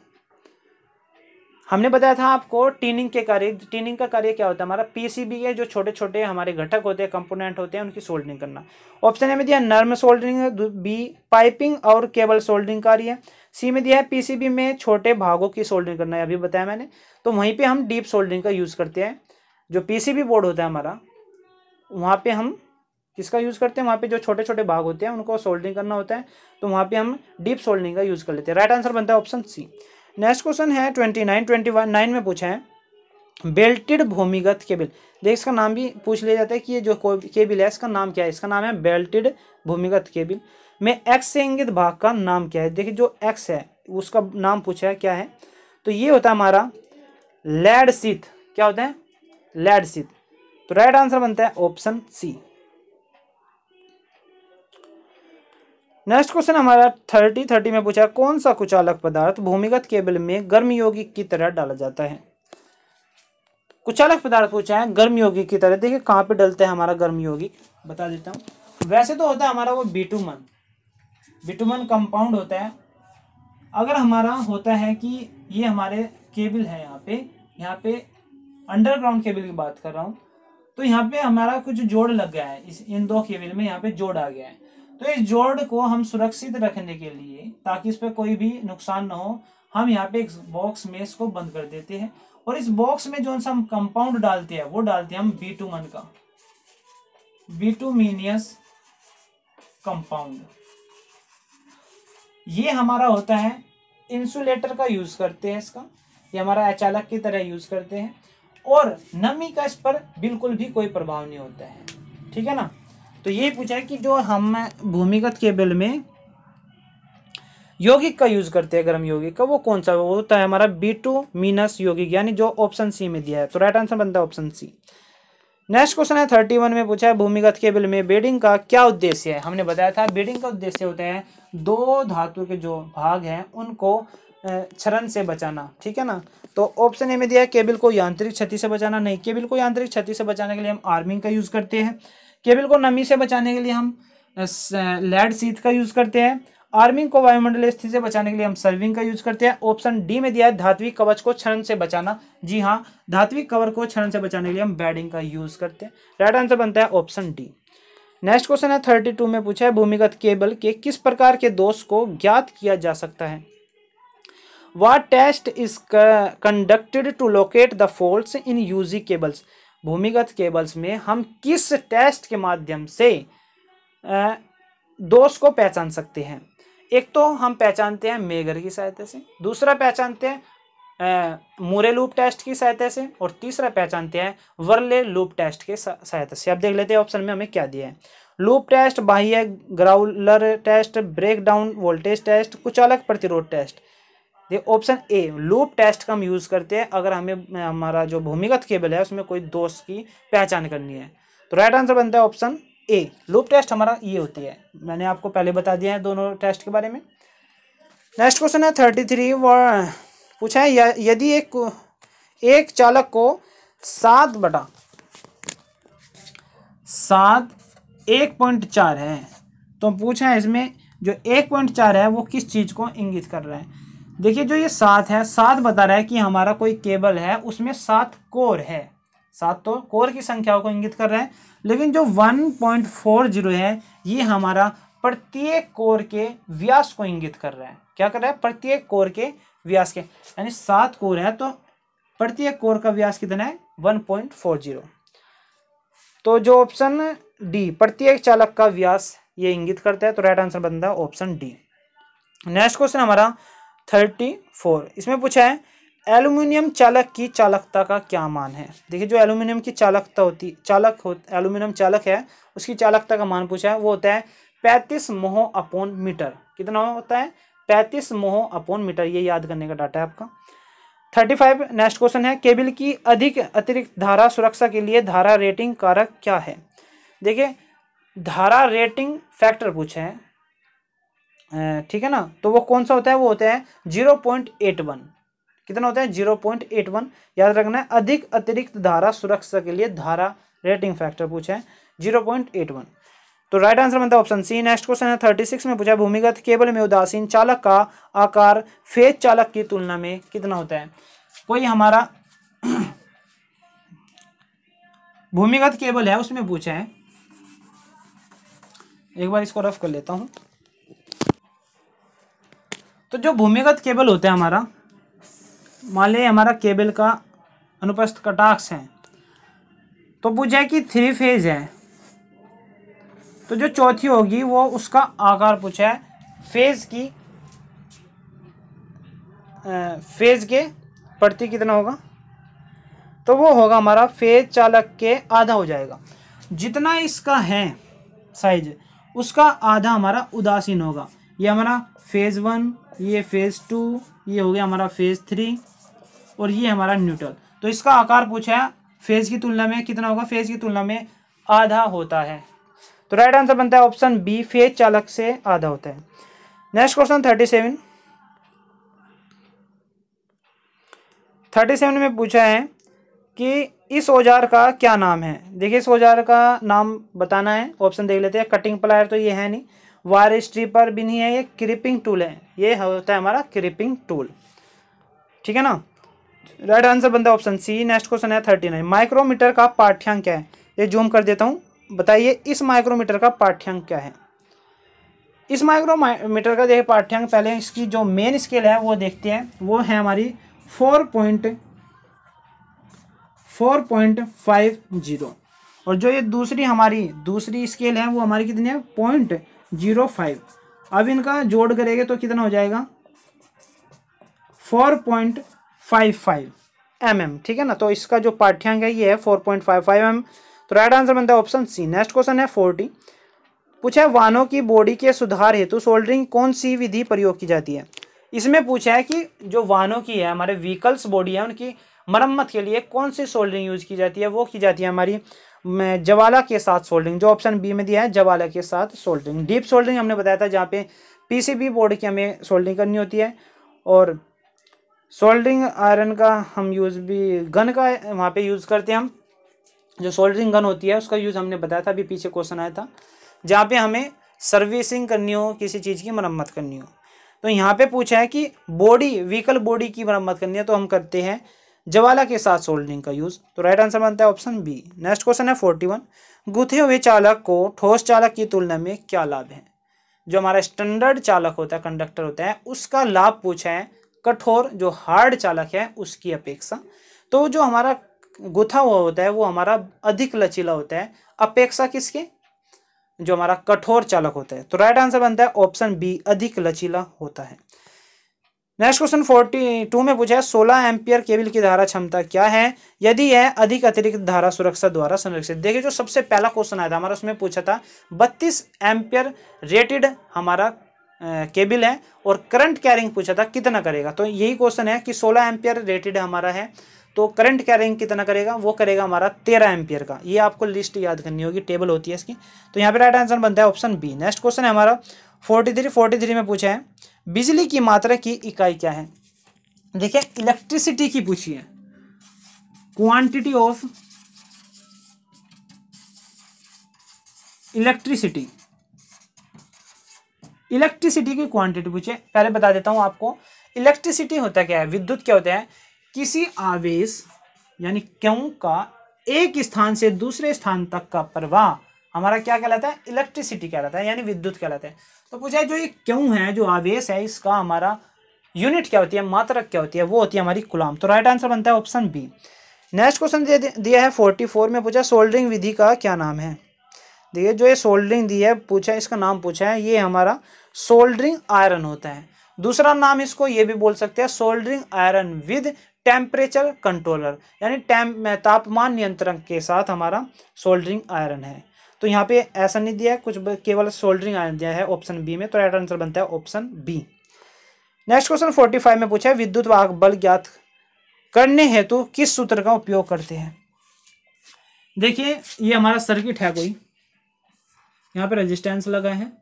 S1: हमने बताया था आपको टीनिंग के कार्य टीनिंग का कार्य क्या होता है हमारा पीसीबी है जो छोटे छोटे हमारे घटक होते हैं कंपोनेंट होते हैं उनकी सोल्डरिंग करना ऑप्शन ए में दिया नर्म सोल्डरिंग बी पाइपिंग और केबल सोल्डरिंग कार्य सी में दिया है पीसीबी में छोटे भागों की सोल्डरिंग करना है अभी बताया मैंने तो वहीं पर हम डीप सोल्डरिंग का यूज़ करते हैं जो पी बोर्ड होता है हमारा वहाँ पर हम किसका यूज़ करते हैं वहाँ पे जो छोटे छोटे भाग होते हैं उनको सोल्डरिंग करना होता है तो वहाँ पे हम डीप सोल्डरिंग का यूज़ कर लेते हैं राइट आंसर बनता है ऑप्शन सी नेक्स्ट क्वेश्चन है twenty nine twenty one nine में पूछा है बेल्टेड भूमिगत केबिल देख इसका नाम भी पूछ लिया जाता है कि ये जो केबिल है इसका नाम क्या है इसका नाम है बेल्टेड भूमिगत केबिल में एक्स से इंगित भाग का नाम क्या है देखिए जो एक्स है उसका नाम पूछा है क्या है तो ये होता है हमारा लेड सीथ क्या होता है लेड सीथ तो राइट आंसर बनता है ऑप्शन सी नेक्स्ट क्वेश्चन हमारा थर्टी थर्टी में पूछा कौन सा कुचालक पदार्थ भूमिगत केबल में गर्म योगी की तरह डाला जाता है कुचालक पदार्थ पूछा है गर्म योगी की तरह देखिए कहाँ पे डलता है हमारा गर्म योगी बता देता हूँ वैसे तो होता है हमारा वो बीटूमन बिटुमन कंपाउंड होता है अगर हमारा होता है कि ये हमारे केबल है यहाँ पे यहाँ पे अंडरग्राउंड केबल की बात कर रहा हूँ तो यहाँ पे हमारा कुछ जोड़ लग गया है इस इन दो केबल में यहाँ पे जोड़ आ गया है तो इस जोड़ को हम सुरक्षित रखने के लिए ताकि इस पर कोई भी नुकसान ना हो हम यहाँ पे एक बॉक्स में इसको बंद कर देते हैं और इस बॉक्स में जो हम कंपाउंड डालते हैं वो डालते हैं हम बीटूमन का बीटूमीनियस कंपाउंड ये हमारा होता है इंसुलेटर का यूज करते हैं इसका ये हमारा अचालक की तरह यूज करते हैं और नमी का इस पर बिल्कुल भी कोई प्रभाव नहीं होता है ठीक है ना तो ये पूछा कि जो हम भूमिगत केबल में यौगिक का यूज़ करते हैं अगर हम यौगिक का वो कौन सा वो होता है हमारा बी टू मीनस यौगिक यानी जो ऑप्शन सी में दिया है तो राइट आंसर बनता है ऑप्शन सी नेक्स्ट क्वेश्चन है थर्टी वन में पूछा है भूमिगत केबल में बेडिंग का क्या उद्देश्य है हमने बताया था बेडिंग का उद्देश्य होता है दो धातु के जो भाग हैं उनको क्षरण से बचाना ठीक है ना तो ऑप्शन ए में दिया है केबल को यांत्रिक क्षति से बचाना नहीं केबल को यांत्रिक क्षति से बचाने के लिए हम आर्मिंग का यूज़ करते हैं केबल को नमी से बचाने के लिए हम लेड सीथ का यूज़ करते हैं आर्मिंग को वायुमंडल स्थिति से बचाने के लिए हम सर्विंग का यूज करते हैं ऑप्शन डी में दिया है धात्विक कवच को क्षरण से बचाना जी हाँ धात्विक कवर को क्षरण से बचाने के लिए हम बैडिंग का यूज करते हैं राइट आंसर बनता है ऑप्शन डी नेक्स्ट क्वेश्चन है थर्टी टू में पूछा है भूमिगत केबल के किस प्रकार के दोष को ज्ञात किया जा सकता है what test is conducted to locate the fault in UG cables भूमिगत केबल्स में हम किस टेस्ट के माध्यम से दोष को पहचान सकते हैं एक तो हम पहचानते हैं मेगर की सहायता से दूसरा पहचानते हैं मूरे लूप टेस्ट की सहायता से और तीसरा पहचानते हैं वर्ले लूप टेस्ट के सहायता से अब देख लेते हैं ऑप्शन में हमें क्या दिया है लूप टेस्ट बाह्य growler test breakdown voltage test कुचालक प्रतिरोध टेस्ट ये ऑप्शन ए लूप टेस्ट का हम यूज़ करते हैं अगर हमें हमारा जो भूमिगत केबल है उसमें कोई दोष की पहचान करनी है तो राइट आंसर बनता है ऑप्शन ए लूप टेस्ट हमारा ये होती है मैंने आपको पहले बता दिया है दोनों टेस्ट के बारे में नेक्स्ट क्वेश्चन है थर्टी थ्री पूछा है यदि एक एक चालक को सात बटा सात एक पॉइंट चार है तो पूछा है इसमें जो एक पॉइंट चार है वो किस चीज़ को इंगित कर रहा है देखिए जो ये सात है सात बता रहा है कि हमारा कोई केबल है उसमें सात कोर है सात तो कोर की संख्याओं को इंगित कर रहे हैं लेकिन जो वन पॉइंट फोर जीरो है ये हमारा प्रत्येक कोर के व्यास को इंगित कर रहा है क्या कर रहा है प्रत्येक कोर के व्यास के यानी सात कोर है तो प्रत्येक कोर का व्यास कितना है वन पॉइंट फोर जीरो तो जो ऑप्शन डी प्रत्येक चालक का व्यास ये इंगित करता है तो राइट आंसर बनता है ऑप्शन डी नेक्स्ट क्वेश्चन हमारा थर्टी फोर इसमें पूछा है एल्यूमिनियम चालक की चालकता का क्या मान है देखिए जो एलुमिनियम की चालकता होती चालक हो एल्यूमिनियम चालक है उसकी चालकता का मान पूछा है वो होता है पैंतीस मोह अपोन मीटर कितना होता है पैंतीस मोह अपोन मीटर ये याद करने का डाटा है आपका थर्टी फाइव नेक्स्ट क्वेश्चन है केबिल की अधिक अतिरिक्त धारा सुरक्षा के लिए धारा रेटिंग कारक क्या है देखिए धारा रेटिंग फैक्टर पूछे हैं ठीक है ना तो वो कौन सा होता है वो होता है जीरो पॉइंट एट वन कितना होता है जीरो पॉइंट एट वन याद रखना है अधिक अतिरिक्त धारा सुरक्षा के लिए धारा रेटिंग फैक्टर पूछे है जीरो पॉइंट एट वन तो राइट आंसर बनता है ऑप्शन सी नेक्स्ट क्वेश्चन है थर्टी सिक्स में पूछा भूमिगत केबल में उदासीन चालक का आकार फेज चालक की तुलना में कितना होता है कोई हमारा भूमिगत केबल है उसमें पूछा है एक बार इसको रफ कर लेता हूं तो जो भूमिगत केबल होता है हमारा मान लिया हमारा केबल का अनुपस्थ कटाक्ष है तो पूछा है कि थ्री फेज है तो जो चौथी होगी वो उसका आकार पूछा है फेज की फेज के प्रति कितना होगा तो वो होगा हमारा फेज चालक के आधा हो जाएगा जितना इसका है साइज उसका आधा हमारा उदासीन होगा ये हमारा फेज़ वन ये फेज़ टू ये हो गया हमारा फेज़ थ्री और ये हमारा न्यूट्रल तो इसका आकार पूछा है फेज़ की तुलना में कितना होगा फेज़ की तुलना में आधा होता है तो राइट आंसर बनता है ऑप्शन बी फेज चालक से आधा होता है next question thirty seven thirty seven में पूछा है कि इस औजार का क्या नाम है देखिए इस औजार का नाम बताना है ऑप्शन देख लेते हैं कटिंग प्लायर तो ये है नहीं वायर स्ट्रीपर भी नहीं है ये क्रिपिंग टूल है ये होता है हमारा क्रिपिंग टूल ठीक है ना राइट आंसर बनता है ऑप्शन सी नेक्स्ट क्वेश्चन है थर्टी नाइन माइक्रोमीटर का पाठ्यांक क्या है ये जूम कर देता हूँ बताइए इस माइक्रोमीटर का पाठ्यांक क्या है इस माइक्रोमीटर का देखिए पाठ्यांक पहले इसकी जो मेन स्केल है वो देखते हैं वो है हमारी four point four point five zero और जो ये दूसरी हमारी दूसरी स्केल है वो हमारी कितनी है पॉइंट जीरो फाइव अब इनका जोड़ करेंगे तो कितना हो जाएगा four point five five M M ठीक है ना तो इसका जो पाठ्यांक है ये है four point five five M तो राइट आंसर बनता है ऑप्शन सी नेक्स्ट क्वेश्चन है फोर्टी पूछा है वाहनों की बॉडी के सुधार हेतु सोल्डरिंग कौन सी विधि प्रयोग की जाती है इसमें पूछा है कि जो वाहनों की है हमारे व्हीकल्स बॉडी है उनकी मरम्मत के लिए कौन सी सोल्डरिंग यूज की जाती है वो की जाती है हमारी जवाला के साथ सोल्डिंग जो ऑप्शन बी में दिया है जवाला के साथ सोल्डिंग डीप सोल्डिंग हमने बताया था जहाँ पे पीसीबी बोर्ड की हमें सोल्डिंग करनी होती है और सोल्डरिंग आयरन का हम यूज़ भी गन का वहाँ पे यूज़ करते हैं हम जो सोल्डरिंग गन होती है उसका यूज़ हमने बताया था अभी पीछे क्वेश्चन आया था जहाँ पे हमें सर्विसिंग करनी हो किसी चीज़ की मरम्मत करनी हो तो यहाँ पे पूछा है कि बॉडी व्हीकल बॉडी की मरम्मत करनी है तो हम करते हैं जवाला के साथ सोल्डिंग का यूज तो राइट आंसर बनता है ऑप्शन बी नेक्स्ट क्वेश्चन है फोर्टी वन गुथे हुए चालक को ठोस चालक की तुलना में क्या लाभ है जो हमारा स्टैंडर्ड चालक होता है कंडक्टर होता है उसका लाभ पूछा है कठोर जो हार्ड चालक है उसकी अपेक्षा तो जो हमारा गुथा हुआ होता है वो हमारा अधिक लचीला होता है अपेक्षा किसके जो हमारा कठोर चालक होता है तो राइट आंसर बनता है ऑप्शन बी अधिक लचीला होता है नेक्स्ट क्वेश्चन फोर्टी टू में पूछा है सोलह एम्पियर केबल की धारा क्षमता क्या है यदि यह अधिक अतिरिक्त धारा सुरक्षा द्वारा संरक्षित देखिए जो सबसे पहला क्वेश्चन आया था हमारा उसमें पूछा था बत्तीस एम्पियर रेटेड हमारा केबल है और करंट कैरिंग पूछा था कितना करेगा तो यही क्वेश्चन है कि सोलह एम्पियर रेटेड हमारा है तो करंट कैरिंग कितना करेगा वो करेगा हमारा तेरह एम्पियर का ये आपको लिस्ट याद करनी होगी टेबल होती है इसकी तो यहाँ पे राइट आंसर बनता है ऑप्शन बी नेक्स्ट क्वेश्चन है हमारा फोर्टी थ्री फोर्टी थ्री में पूछा है बिजली की मात्रा की इकाई क्या है देखिए इलेक्ट्रिसिटी की पूछिए क्वांटिटी ऑफ इलेक्ट्रिसिटी इलेक्ट्रिसिटी की क्वांटिटी पूछिए पहले बता देता हूं आपको इलेक्ट्रिसिटी होता क्या है विद्युत क्या होता है किसी आवेश यानी क्यों का एक स्थान से दूसरे स्थान तक का प्रवाह हमारा क्या कहलाता है इलेक्ट्रिसिटी कहलाता है यानी विद्युत कहलाता है तो पूछा है जो ये क्यों है जो आवेश है इसका हमारा यूनिट क्या होती है मात्रक क्या होती है वो होती है हमारी गुलाम तो राइट आंसर बनता है ऑप्शन बी नेक्स्ट क्वेश्चन दिया है फोर्टी फोर में पूछा सोल्डरिंग विधि का क्या नाम है देखिए जो ये सोल्डरिंग दी है पूछा है इसका नाम पूछा है ये हमारा सोल्डरिंग आयरन होता है दूसरा नाम इसको ये भी बोल सकते हैं soldering iron with temperature controller यानी टेम तापमान नियंत्रण के साथ हमारा सोल्डरिंग आयरन है तो यहाँ पे ऐसा नहीं दिया है कुछ केवल सोल्डरिंग आयन दिया है ऑप्शन बी में तो राइट आंसर बनता है option B next question forty five में पूछा है विद्युत वाहक बल ज्ञात करने हेतु तो किस सूत्र का उपयोग करते हैं देखिए ये हमारा सर्किट है कोई यहाँ पे रेजिस्टेंस लगा है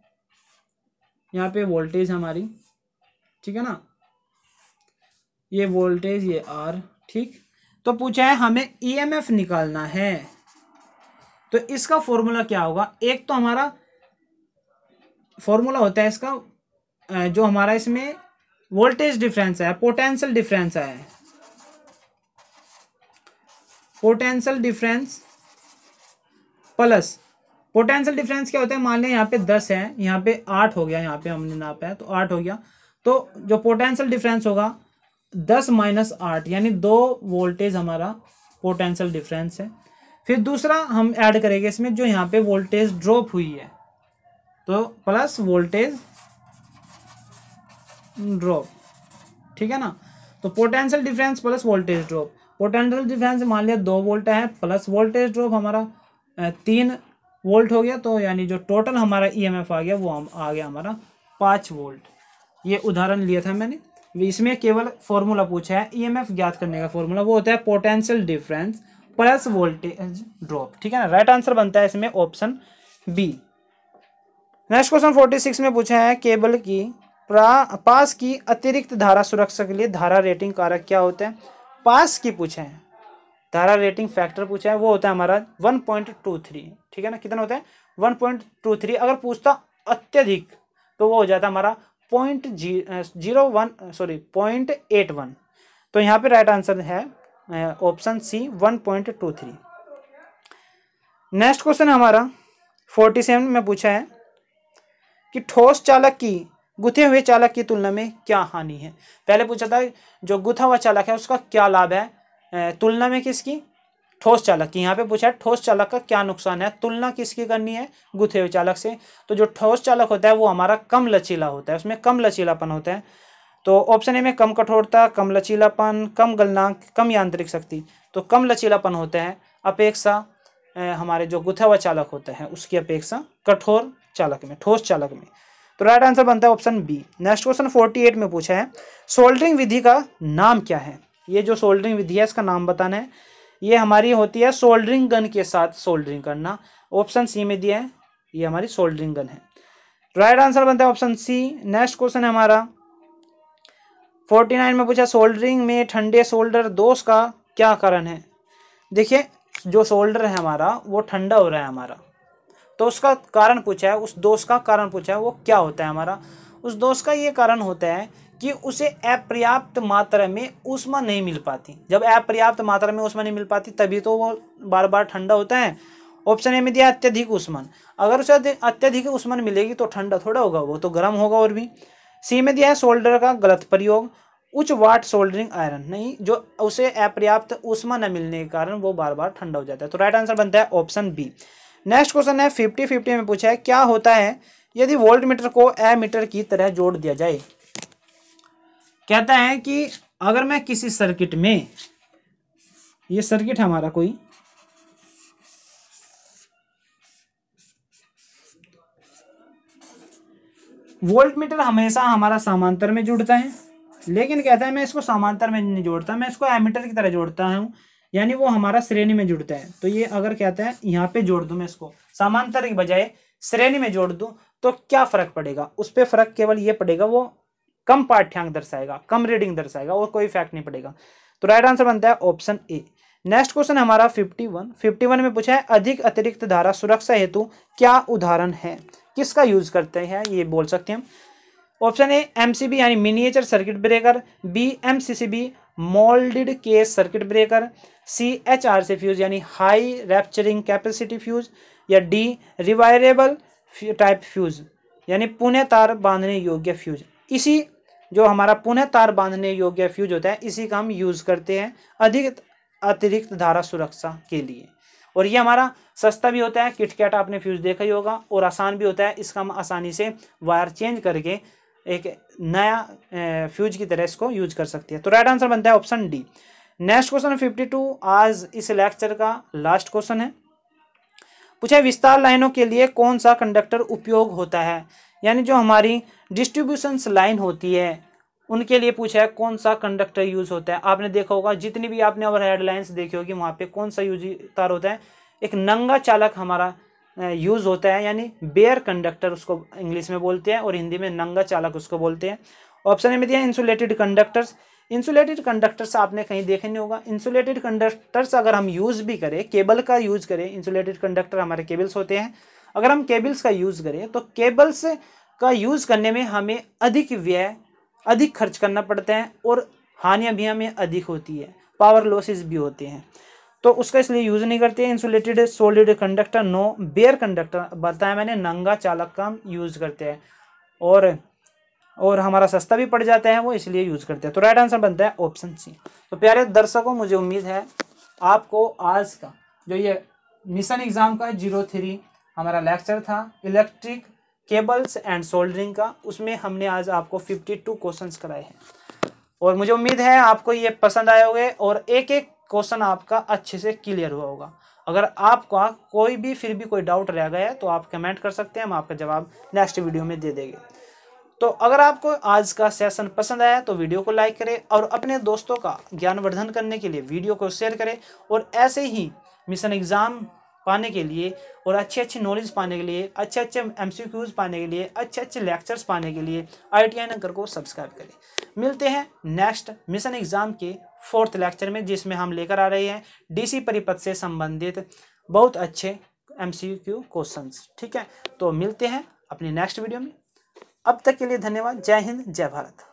S1: यहाँ पे वोल्टेज हमारी ठीक है ना ये वोल्टेज ये आर ठीक तो पूछा है हमें ई e निकालना है तो इसका फॉर्मूला क्या होगा एक तो हमारा फॉर्मूला होता है इसका जो हमारा इसमें वोल्टेज डिफरेंस है पोटेंशियल डिफरेंस है potential difference plus potential difference क्या होता है मान लें यहाँ पे दस है यहाँ पे आठ हो गया यहाँ पे हमने नापा है तो आठ हो गया तो जो पोटेंशियल डिफरेंस होगा दस माइनस आठ यानी दो वोल्टेज हमारा पोटेंशियल डिफरेंस है फिर दूसरा हम ऐड करेंगे इसमें जो यहाँ पे वोल्टेज ड्रॉप हुई है तो प्लस वोल्टेज ड्रॉप ठीक है ना तो potential difference plus voltage drop potential difference मान लिया दो वोल्ट है प्लस वोल्टेज ड्रॉप हमारा तीन वोल्ट हो गया तो यानी जो टोटल हमारा ईएमएफ आ गया वो हम आ गया हमारा पाँच वोल्ट ये उदाहरण लिया था मैंने इसमें केवल फॉर्मूला पूछा है ईएमएफ ज्ञात करने का फॉर्मूला वो होता है potential difference plus voltage drop ठीक है ना राइट आंसर बनता है इसमें option B next question forty six में पूछा है केबल की पास की अतिरिक्त धारा सुरक्षा के लिए धारा रेटिंग कारक क्या होता है पास की पूछे हैं धारा रेटिंग फैक्टर पूछा है वो होता है हमारा वन पॉइंट टू थ्री ठीक है ना कितना होता है वन पॉइंट टू थ्री अगर पूछता अत्यधिक तो वो हो जाता है हमारा point G zero one sorry point eight one तो यहाँ पे राइट आंसर है option C one point two three next question है हमारा फोर्टी सेवन में पूछा है कि ठोस चालक की गुथे हुए चालक की तुलना में क्या हानि है पहले पूछा था जो गुथा हुआ चालक है उसका क्या लाभ है तुलना में किसकी ठोस चालक की यहाँ पे पूछा है ठोस चालक का क्या नुकसान है तुलना किसकी करनी है गुथे हुए चालक से तो जो ठोस चालक होता है वो हमारा कम लचीला होता है उसमें कम लचीलापन होता है तो ऑप्शन ए में कम कठोरता कम लचीलापन कम गलनांक कम यांत्रिक शक्ति तो कम लचीलापन होते हैं अपेक्षा हमारे जो गुथा व चालक होते हैं उसकी अपेक्षा कठोर चालक में ठोस चालक में तो राइट आंसर बनता है option B next question forty eight में पूछा है सोल्डरिंग विधि का नाम क्या है ये जो सोल्डरिंग विधि है इसका नाम बताना है ये हमारी होती है सोल्डरिंग गन के साथ सोल्डरिंग करना ऑप्शन सी में दिया है ये हमारी सोल्डरिंग गन है राइट आंसर बनता है ऑप्शन सी नेक्स्ट क्वेश्चन है हमारा फोर्टी नाइन में पूछा सोल्डरिंग में ठंडे सोल्डर दोष का क्या कारण है देखिए जो सोल्डर है हमारा वो ठंडा हो रहा है हमारा तो उसका कारण पूछा है उस दोष का कारण पूछा है वो क्या होता है हमारा उस दोष का ये कारण होता है कि उसे अपर्याप्त मात्रा में उष्मा नहीं मिल पाती जब अपर्याप्त मात्रा में उष्मा नहीं मिल पाती तभी तो वो बार बार ठंडा होता है ऑप्शन ए में दिया अत्यधिक उष्मन अगर उसे अत्यधिक उष्मन मिलेगी तो ठंडा थोड़ा होगा वो तो गर्म होगा और भी सी में दिया है सोल्डर का गलत प्रयोग उच्च वाट सोल्डरिंग आयरन नहीं जो उसे अपर्याप्त उष्मा न मिलने के कारण वो बार बार ठंडा हो जाता है तो राइट आंसर बनता है ऑप्शन बी नेक्स्ट क्वेश्चन है फिफ्टी फिफ्टी में पूछा है क्या होता है यदि वोल्ट मीटर को ए मीटर की तरह जोड़ दिया जाए कहता है कि अगर मैं किसी सर्किट में ये सर्किट हमारा कोई वोल्ट मीटर हमेशा हमारा समांतर में जुड़ता है लेकिन कहता है मैं इसको समांतर में नहीं जोड़ता मैं इसको एमीटर की तरह जोड़ता हूँ यानी वो हमारा श्रेणी में जुड़ता है तो ये अगर कहता है यहाँ पे जोड़ दूँ मैं इसको समांतर की बजाय श्रेणी में जोड़ दूँ तो क्या फ़र्क पड़ेगा उस पर फ़र्क केवल ये पड़ेगा वो कम पाठ्यांक दर्शाएगा कम रीडिंग दर्शाएगा और कोई इफेक्ट नहीं पड़ेगा तो राइट आंसर बनता है ऑप्शन ए नेक्स्ट क्वेश्चन हमारा फिफ्टी वन फिफ्टी वन में पूछा है अधिक अतिरिक्त धारा सुरक्षा हेतु क्या उदाहरण है किसका यूज़ करते हैं ये बोल सकते हैं हम ऑप्शन ए एमसीबी यानी miniature circuit breaker B MCCB moulded case circuit breaker C H R C fuse यानी हाई रैप्चरिंग कैपेसिटी फ्यूज़ या डी रिवायरेबल टाइप फ्यूज़ यानी पुनः तार बांधने योग्य फ्यूज़ इसी जो हमारा पुनः तार बांधने योग्य फ्यूज होता है इसी का हम यूज़ करते हैं अधिक अतिरिक्त धारा सुरक्षा के लिए और ये हमारा सस्ता भी होता है किटकैट आपने फ्यूज़ देखा ही होगा और आसान भी होता है इसका हम आसानी से वायर चेंज करके एक नया फ्यूज की तरह इसको यूज कर सकते हैं तो राइट आंसर बनता है option D next question fifty two आज इस लेक्चर का लास्ट क्वेश्चन है पूछा विस्तार लाइनों के लिए कौन सा कंडक्टर उपयोग होता है यानी जो हमारी डिस्ट्रीब्यूशन लाइन होती है उनके लिए पूछा है कौन सा कंडक्टर यूज होता है आपने देखा होगा जितनी भी आपने और हेडलाइंस देखी होगी वहाँ पे कौन सा यूज तार होता है एक नंगा चालक हमारा यूज़ होता है यानी बेयर कंडक्टर उसको इंग्लिश में बोलते हैं और हिंदी में नंगा चालक उसको बोलते हैं ऑप्शन में दिया इंसुलेटेड कंडक्टर्स इंसुलेटेड कंडक्टर्स आपने कहीं देखा नहीं होगा इंसुलेटेड कंडक्टर्स अगर हम यूज़ भी करें केबल का यूज़ करें इंसुलेटेड कंडक्टर हमारे केबल्स होते हैं अगर हम केबल्स का यूज़ करें तो केबल्स का यूज़ करने में हमें अधिक व्यय अधिक खर्च करना पड़ता है और हानियाँ भी हमें अधिक होती है पावर लॉसेज भी होते हैं तो उसका इसलिए यूज़ नहीं करते हैं insulated solid conductor no bare conductor बताया मैंने नंगा चालक का हम यूज़ करते हैं और और हमारा सस्ता भी पड़ जाता है वो इसलिए यूज़ करते हैं तो राइट आंसर बनता है ऑप्शन सी तो प्यारे दर्शकों मुझे उम्मीद है आपको आज का जो ये मिशन एग्ज़ाम का जीरो थ्री हमारा लेक्चर था इलेक्ट्रिक केबल्स एंड सोल्डरिंग का उसमें हमने आज आपको फिफ्टी टू क्वेश्चन कराए हैं और मुझे उम्मीद है आपको ये पसंद आए होंगे और एक एक क्वेश्चन आपका अच्छे से क्लियर हुआ होगा अगर आपका कोई भी फिर भी कोई डाउट रह गया है तो आप कमेंट कर सकते हैं हम आपका जवाब नेक्स्ट वीडियो में दे देंगे तो अगर आपको आज का सेशन पसंद आया तो वीडियो को लाइक करें और अपने दोस्तों का ज्ञानवर्धन करने के लिए वीडियो को शेयर करें और ऐसे ही मिशन एग्ज़ाम पाने के लिए और अच्छे अच्छे नॉलेज पाने के लिए अच्छे अच्छे एम पाने के लिए अच्छे अच्छे लेक्चर्स पाने के लिए आई टी नगर को सब्सक्राइब करें मिलते हैं नेक्स्ट मिशन एग्ज़ाम के फोर्थ लेक्चर में जिसमें हम लेकर आ रहे हैं डीसी परिपथ से संबंधित बहुत अच्छे एम सी क्यू क्वेश्चन ठीक है तो मिलते हैं अपनी नेक्स्ट वीडियो में अब तक के लिए धन्यवाद जय हिंद जय भारत